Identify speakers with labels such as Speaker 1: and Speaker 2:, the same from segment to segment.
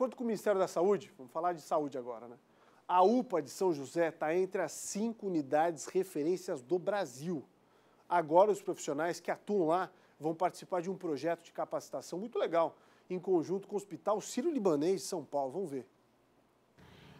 Speaker 1: Quanto com o Ministério da Saúde, vamos falar de saúde agora, né? A UPA de São José está entre as cinco unidades referências do Brasil. Agora, os profissionais que atuam lá vão participar de um projeto de capacitação muito legal, em conjunto com o Hospital Sírio-Libanês de São Paulo. Vamos ver.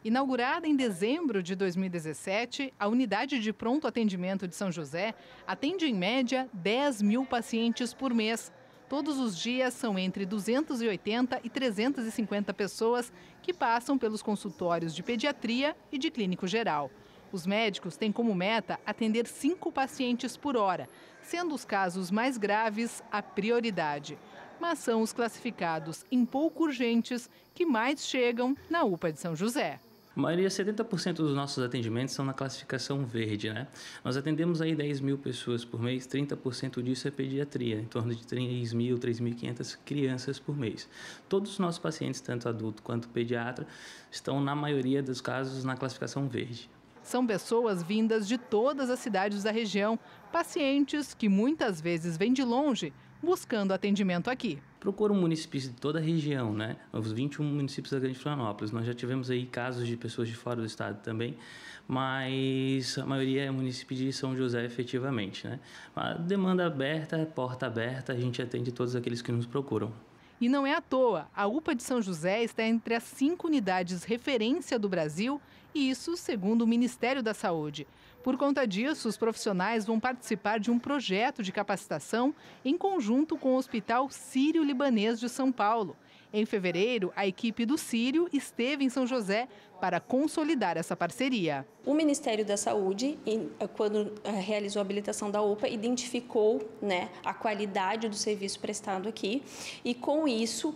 Speaker 2: Inaugurada em dezembro de 2017, a unidade de pronto atendimento de São José atende em média 10 mil pacientes por mês Todos os dias são entre 280 e 350 pessoas que passam pelos consultórios de pediatria e de clínico geral. Os médicos têm como meta atender cinco pacientes por hora, sendo os casos mais graves a prioridade. Mas são os classificados em pouco urgentes que mais chegam na UPA de São José.
Speaker 3: A maioria, 70% dos nossos atendimentos são na classificação verde, né? Nós atendemos aí 10 mil pessoas por mês, 30% disso é pediatria, em torno de 3 mil, 3.500 crianças por mês. Todos os nossos pacientes, tanto adulto quanto pediatra, estão na maioria dos casos na classificação verde.
Speaker 2: São pessoas vindas de todas as cidades da região, pacientes que muitas vezes vêm de longe buscando atendimento aqui.
Speaker 3: Procura um município de toda a região, né? Os 21 municípios da Grande Florianópolis. Nós já tivemos aí casos de pessoas de fora do estado também, mas a maioria é município de São José efetivamente, né? A demanda aberta, porta aberta, a gente atende todos aqueles que nos procuram.
Speaker 2: E não é à toa, a UPA de São José está entre as cinco unidades referência do Brasil, e isso segundo o Ministério da Saúde. Por conta disso, os profissionais vão participar de um projeto de capacitação em conjunto com o Hospital Sírio-Libanês de São Paulo em fevereiro, a equipe do Sírio esteve em São José para consolidar essa parceria.
Speaker 1: O Ministério da Saúde, quando eh, realizou a habilitação da UPA, identificou né, a qualidade do serviço prestado aqui e, com isso,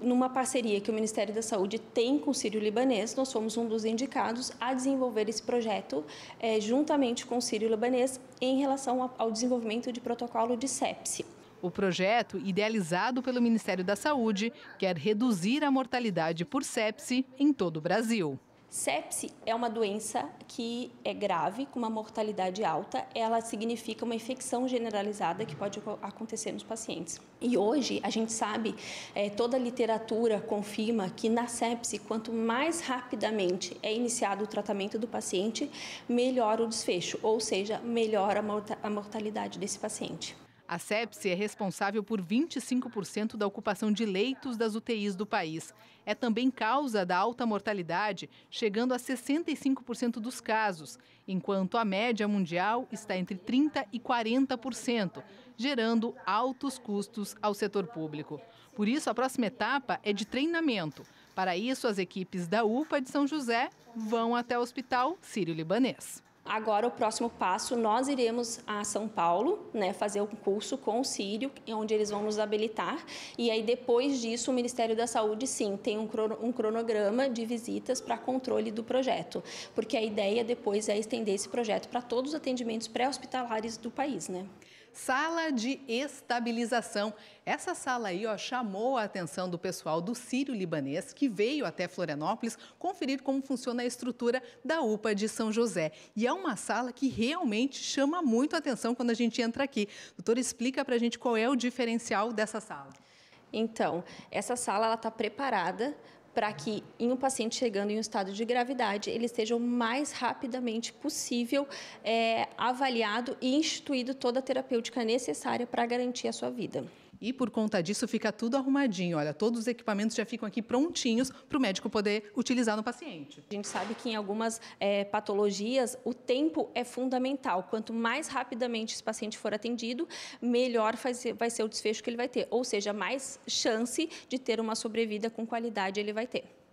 Speaker 1: numa parceria que o Ministério da Saúde tem com o Sírio Libanês, nós fomos um dos indicados a desenvolver esse projeto
Speaker 2: é, juntamente com o Sírio Libanês em relação ao desenvolvimento de protocolo de sepse. O projeto, idealizado pelo Ministério da Saúde, quer reduzir a mortalidade por sepse em todo o Brasil.
Speaker 1: Sepse é uma doença que é grave, com uma mortalidade alta. Ela significa uma infecção generalizada que pode acontecer nos pacientes. E hoje a gente sabe, é, toda a literatura confirma que na sepse, quanto mais rapidamente é iniciado o tratamento do paciente, melhor o desfecho, ou seja, melhora a mortalidade desse paciente.
Speaker 2: A sepse é responsável por 25% da ocupação de leitos das UTIs do país. É também causa da alta mortalidade, chegando a 65% dos casos, enquanto a média mundial está entre 30% e 40%, gerando altos custos ao setor público. Por isso, a próxima etapa é de treinamento. Para isso, as equipes da UPA de São José vão até o Hospital Sírio-Libanês.
Speaker 1: Agora, o próximo passo, nós iremos a São Paulo, né, fazer um curso com o Círio, onde eles vão nos habilitar. E aí, depois disso, o Ministério da Saúde, sim, tem um, crono, um cronograma de visitas para controle do projeto, porque a ideia depois é estender
Speaker 2: esse projeto para todos os atendimentos pré-hospitalares do país, né? sala de estabilização. Essa sala aí ó, chamou a atenção do pessoal do Sírio Libanês, que veio até Florianópolis conferir como funciona a estrutura da UPA de São José. E é uma sala que realmente chama muito a atenção quando a gente entra aqui. Doutora, explica para a gente qual é o diferencial dessa sala. Então, essa sala está preparada
Speaker 1: para que, em um paciente chegando em um estado de gravidade, ele seja o mais rapidamente possível é, avaliado e instituído toda a terapêutica necessária para garantir a
Speaker 2: sua vida. E por conta disso fica tudo arrumadinho. Olha, todos os equipamentos já ficam aqui prontinhos para o médico poder utilizar no paciente. A gente sabe que em algumas é, patologias o
Speaker 1: tempo é fundamental. Quanto mais rapidamente esse paciente for atendido, melhor vai ser o desfecho que ele vai ter. Ou seja, mais chance de ter uma sobrevida com qualidade ele vai ter.